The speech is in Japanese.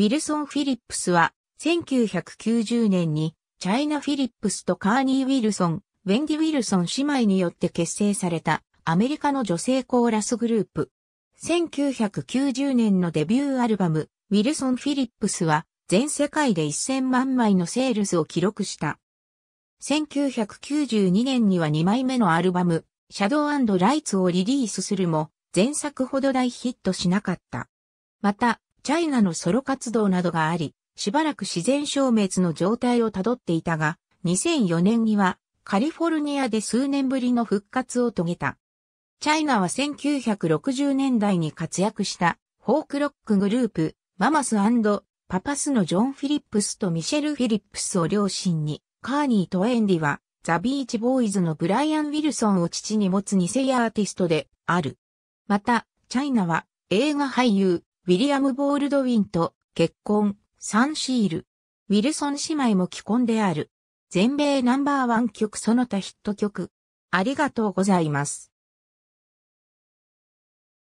ウィルソン・フィリップスは、1990年に、チャイナ・フィリップスとカーニー・ウィルソン、ウェンディ・ウィルソン姉妹によって結成された、アメリカの女性コーラスグループ。1990年のデビューアルバム、ウィルソン・フィリップスは、全世界で1000万枚のセールスを記録した。1992年には2枚目のアルバム、シャドウライツをリリースするも、前作ほど大ヒットしなかった。また、チャイナのソロ活動などがあり、しばらく自然消滅の状態をたどっていたが、2004年にはカリフォルニアで数年ぶりの復活を遂げた。チャイナは1960年代に活躍したフォークロックグループ、ママスパパスのジョン・フィリップスとミシェル・フィリップスを両親に、カーニーとエンディは、ザ・ビーチ・ボーイズのブライアン・ウィルソンを父に持つ偽アーティストである。また、チャイナは映画俳優、ウィリアム・ボールドウィンと結婚、サンシール。ウィルソン姉妹も既婚である。全米ナンバーワン曲その他ヒット曲。ありがとうございます。